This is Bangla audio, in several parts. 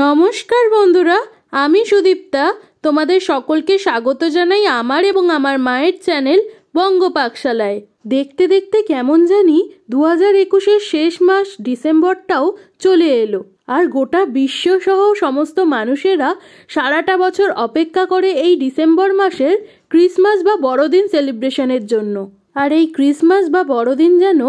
নমস্কার বন্ধুরা আমি সুদীপ্তা তোমাদের সকলকে স্বাগত জানাই আমার এবং আমার মায়ের চ্যানেল বঙ্গপাকশালায় দেখতে দেখতে কেমন জানি দু হাজার একুশের শেষ মাস ডিসেম্বরটাও চলে এলো আর গোটা বিশ্বসহ সমস্ত মানুষেরা সারাটা বছর অপেক্ষা করে এই ডিসেম্বর মাসের ক্রিসমাস বা বড়দিন সেলিব্রেশনের জন্য আর এই ক্রিসমাস বা বড়দিন যেন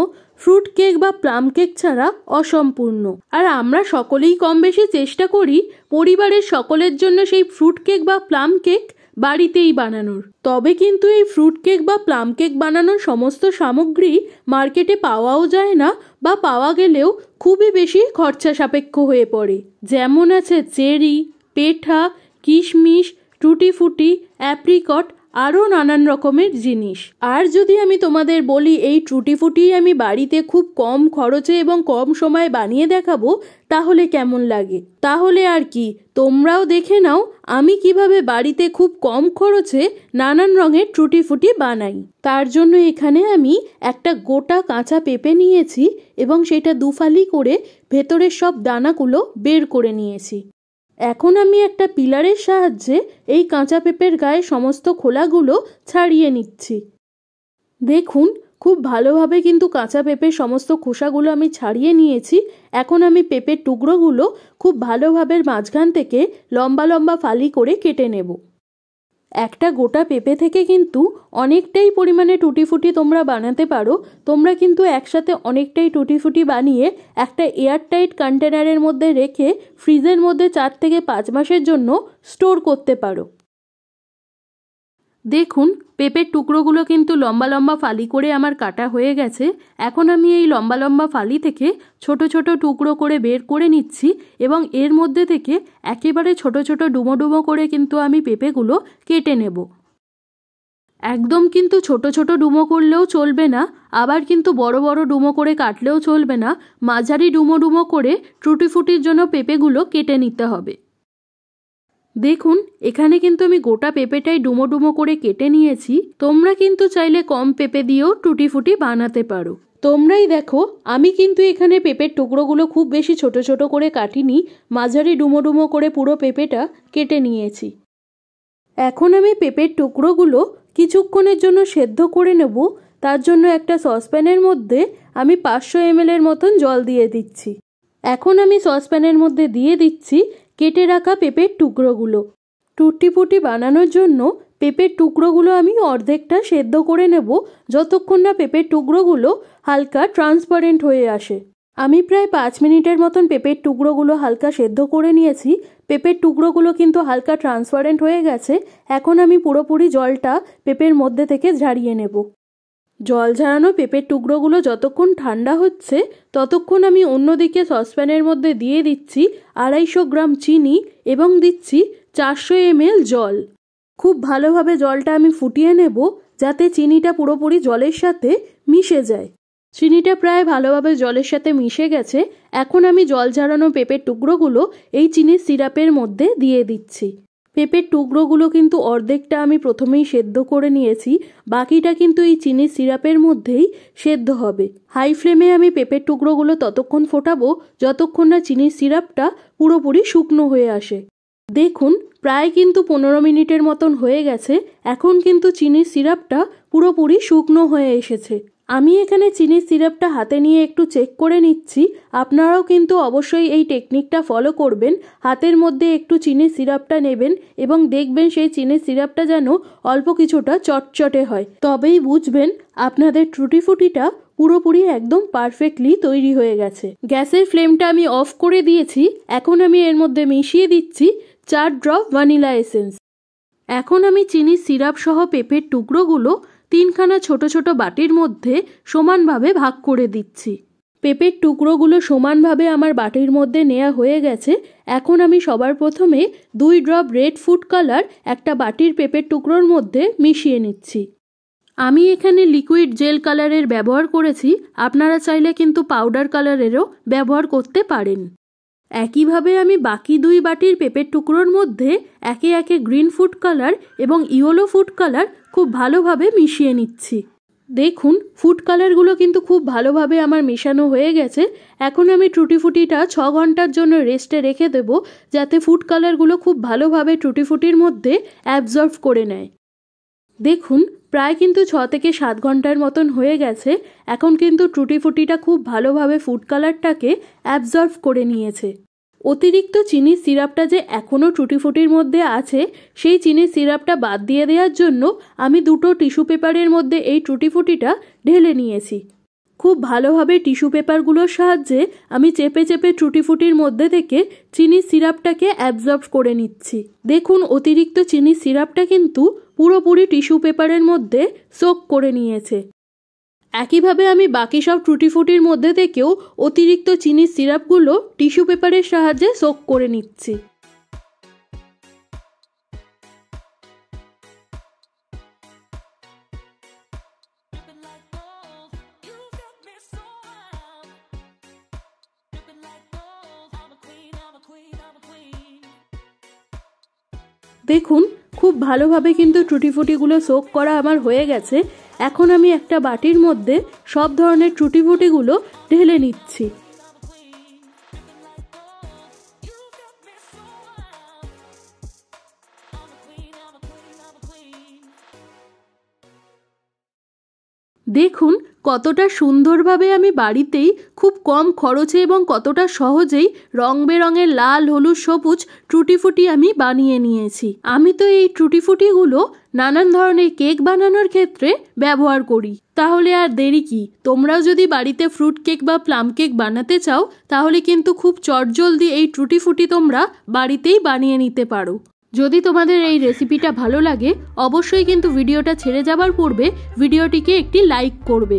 ফ্রুট কেক বা প্লাম কেক ছাড়া অসম্পূর্ণ আর আমরা সকলেই কম বেশি চেষ্টা করি পরিবারের সকলের জন্য সেই ফ্রুট কেক বা প্লাম কেক বাড়িতেই বানানোর তবে কিন্তু এই ফ্রুট কেক বা প্লাম কেক বানানোর সমস্ত সামগ্রী মার্কেটে পাওয়াও যায় না বা পাওয়া গেলেও খুবই বেশি খরচা সাপেক্ষ হয়ে পড়ে যেমন আছে চেরি পেঠা কিশমিশ টুটি ফুটি অ্যাপ্রিকট আরও নানান রকমের জিনিস আর যদি আমি তোমাদের বলি এই ট্রুটি ফুটি আমি বাড়িতে খুব কম খরচে এবং কম সময়ে বানিয়ে দেখাবো তাহলে কেমন লাগে তাহলে আর কি তোমরাও দেখে নাও আমি কিভাবে বাড়িতে খুব কম খরচে নানান রঙের ট্রুটি ফুটি বানাই তার জন্য এখানে আমি একটা গোটা কাঁচা পেঁপে নিয়েছি এবং সেটা দুফালি করে ভেতরের সব দানাগুলো বের করে নিয়েছি এখন আমি একটা পিলারের সাহায্যে এই কাঁচা পেঁপের গায়ে সমস্ত খোলাগুলো ছাড়িয়ে নিচ্ছি দেখুন খুব ভালোভাবে কিন্তু কাঁচা পেঁপের সমস্ত খোসাগুলো আমি ছাড়িয়ে নিয়েছি এখন আমি পেঁপের টুকরোগুলো খুব ভালোভাবে মাঝখান থেকে লম্বা লম্বা ফালি করে কেটে নেবো একটা গোটা পেঁপে থেকে কিন্তু অনেকটাই পরিমাণে টুটিফুটি তোমরা বানাতে পারো তোমরা কিন্তু একসাথে অনেকটাই টুটিফুটি বানিয়ে একটা এয়ারটাইট কন্টেনারের মধ্যে রেখে ফ্রিজের মধ্যে চার থেকে পাঁচ মাসের জন্য স্টোর করতে পারো দেখুন পেঁপের টুকরোগুলো কিন্তু লম্বা লম্বা ফালি করে আমার কাটা হয়ে গেছে এখন আমি এই লম্বা লম্বা ফালি থেকে ছোট ছোট টুকরো করে বের করে নিচ্ছি এবং এর মধ্যে থেকে একেবারে ছোট ছোট ডুমো ডুমো করে কিন্তু আমি পেঁপেগুলো কেটে নেব একদম কিন্তু ছোট ছোট ডুমো করলেও চলবে না আবার কিন্তু বড় বড় ডুমো করে কাটলেও চলবে না মাঝারি ডুমো ডুমো করে টুটিফুটির জন্য পেঁপেগুলো কেটে নিতে হবে দেখুন এখানে কিন্তু আমি গোটা পেঁপেটাই ডুমো ডুমো করে কেটে নিয়েছি তোমরা কিন্তু চাইলে কম পেঁপে দিয়েও টুটি ফুটি বানাতে পারো তোমরাই দেখো আমি কিন্তু এখানে পেঁপের টুকরোগুলো খুব বেশি ছোট ছোট করে কাটিনি মাঝারি ডুমো ডুমো করে পুরো পেঁপেটা কেটে নিয়েছি এখন আমি পেঁপের টুকরোগুলো কিছুক্ষণের জন্য সেদ্ধ করে নেব তার জন্য একটা সসপ্যানের মধ্যে আমি পাঁচশো এম মতন জল দিয়ে দিচ্ছি এখন আমি সসপ্যানের মধ্যে দিয়ে দিচ্ছি কেটে রাখা পেঁপের টুকরোগুলো টুটিপুটি বানানোর জন্য পেঁপের টুকরোগুলো আমি অর্ধেকটা সেদ্ধ করে নেব যতক্ষণ না পেঁপের টুকরোগুলো হালকা ট্রান্সপারেন্ট হয়ে আসে আমি প্রায় পাঁচ মিনিটের মতন পেঁপের টুকরোগুলো হালকা সেদ্ধ করে নিয়েছি পেঁপের টুকরোগুলো কিন্তু হালকা ট্রান্সপারেন্ট হয়ে গেছে এখন আমি পুরোপুরি জলটা পেঁপের মধ্যে থেকে ঝাড়িয়ে নেব জল ঝাড়ানো পেঁপের টুকরোগুলো যতক্ষণ ঠান্ডা হচ্ছে ততক্ষণ আমি অন্যদিকে সসপ্যানের মধ্যে দিয়ে দিচ্ছি আড়াইশো গ্রাম চিনি এবং দিচ্ছি চারশো এমএল জল খুব ভালোভাবে জলটা আমি ফুটিয়ে নেব যাতে চিনিটা পুরোপুরি জলের সাথে মিশে যায় চিনিটা প্রায় ভালোভাবে জলের সাথে মিশে গেছে এখন আমি জল ঝাড়ানো পেঁপের টুকরোগুলো এই চিনির সিরাপের মধ্যে দিয়ে দিচ্ছি পেঁপের টুকরোগুলো কিন্তু অর্ধেকটা আমি প্রথমেই সেদ্ধ করে নিয়েছি বাকিটা কিন্তু এই চিনির সিরাপের মধ্যেই সেদ্ধ হবে হাই ফ্লেমে আমি পেঁপের টুকরোগুলো ততক্ষণ ফোটাবো যতক্ষণ না চিনির সিরাপটা পুরোপুরি শুকনো হয়ে আসে দেখুন প্রায় কিন্তু পনেরো মিনিটের মতন হয়ে গেছে এখন কিন্তু চিনির সিরাপটা পুরোপুরি শুকনো হয়ে এসেছে আমি এখানে চিনির সিরাপটা হাতে নিয়ে একটু চেক করে নিচ্ছি আপনারাও কিন্তু অবশ্যই এই টেকনিকটা ফলো করবেন হাতের মধ্যে একটু চিনির সিরাপটা নেবেন এবং দেখবেন সেই চিনির সিরাপটা যেন অল্প কিছুটা চটচটে হয় তবেই বুঝবেন আপনাদের ত্রুটিফুটিটা পুরোপুরি একদম পারফেক্টলি তৈরি হয়ে গেছে গ্যাসের ফ্লেমটা আমি অফ করে দিয়েছি এখন আমি এর মধ্যে মিশিয়ে দিচ্ছি চার ড্রপ ভ্যানিলা এসেন্স এখন আমি চিনির সিরাপ সহ পেঁপের টুকরোগুলো তিনখানা ছোট ছোট বাটির মধ্যে সমানভাবে ভাগ করে দিচ্ছি পেঁপের টুকরোগুলো সমানভাবে আমার বাটির মধ্যে নেওয়া হয়ে গেছে এখন আমি সবার প্রথমে দুই ড্রপ রেড ফুড কালার একটা বাটির পেঁপের টুকরোর মধ্যে মিশিয়ে নিচ্ছি আমি এখানে লিকুইড জেল কালারের ব্যবহার করেছি আপনারা চাইলে কিন্তু পাউডার কালারেরও ব্যবহার করতে পারেন একইভাবে আমি বাকি দুই বাটির পেঁপের টুকরোর মধ্যে একে একে গ্রিন ফুড কালার এবং ইয়েলো ফুড কালার খুব ভালোভাবে মিশিয়ে নিচ্ছি দেখুন ফুড কালারগুলো কিন্তু খুব ভালোভাবে আমার মেশানো হয়ে গেছে এখন আমি ট্রুটিফুটিটা ছ ঘন্টার জন্য রেস্টে রেখে দেব যাতে ফুড কালারগুলো খুব ভালোভাবে ট্রুটিফুটির মধ্যে অ্যাবজর্ভ করে নেয় দেখুন প্রায় কিন্তু ছ থেকে সাত ঘন্টার মতন হয়ে গেছে এখন কিন্তু ট্রুটিফুটিটা ফুটিটা খুব ভালোভাবে ফুড কালারটাকে অ্যাবজর্ভ করে নিয়েছে অতিরিক্ত চিনির সিরাপটা যে এখনও ট্রুটিফুটির মধ্যে আছে সেই চিনির সিরাপটা বাদ দিয়ে দেওয়ার জন্য আমি দুটো টিস্যু পেপারের মধ্যে এই ট্রুটিফুটিটা ঢেলে নিয়েছি খুব ভালোভাবে টিস্যু পেপারগুলোর সাহায্যে আমি চেপে চেপে টুটিফুটির মধ্যে থেকে চিনি সিরাপটাকে অ্যাবজর্ব করে নিচ্ছি দেখুন অতিরিক্ত চিনি সিরাপটা কিন্তু পুরোপুরি টিস্যু পেপারের মধ্যে সোক করে নিয়েছে একইভাবে আমি বাকি সব ত্রুটিফুটির মধ্যে থেকেও অতিরিক্ত চিনির সিরাপগুলো টিস্যু পেপারের সাহায্যে সোক করে নিচ্ছি দেখুন খুব ভালোভাবে কিন্তু ট্রুটিফুটিগুলো সোক করা আমার হয়ে গেছে এখন আমি একটা বাটির মধ্যে সব ধরনের টুটিফুটিগুলো ঢেলে নিচ্ছি দেখুন কতটা সুন্দরভাবে আমি বাড়িতেই খুব কম খরচে এবং কতটা সহজেই রং বেরঙের লাল হলুদ সবুজ ট্রুটিফুটি আমি বানিয়ে নিয়েছি আমি তো এই ট্রুটিফুটিগুলো নানান ধরনের কেক বানানোর ক্ষেত্রে ব্যবহার করি তাহলে আর দেরি কি তোমরাও যদি বাড়িতে ফ্রুট কেক বা প্লাম কেক বানাতে চাও তাহলে কিন্তু খুব চটজলদি এই ট্রুটিফুটি তোমরা বাড়িতেই বানিয়ে নিতে পারো যদি তোমাদের এই রেসিপিটা ভালো লাগে অবশ্যই কিন্তু ভিডিওটা ছেড়ে যাবার পূর্বে ভিডিওটিকে একটি লাইক করবে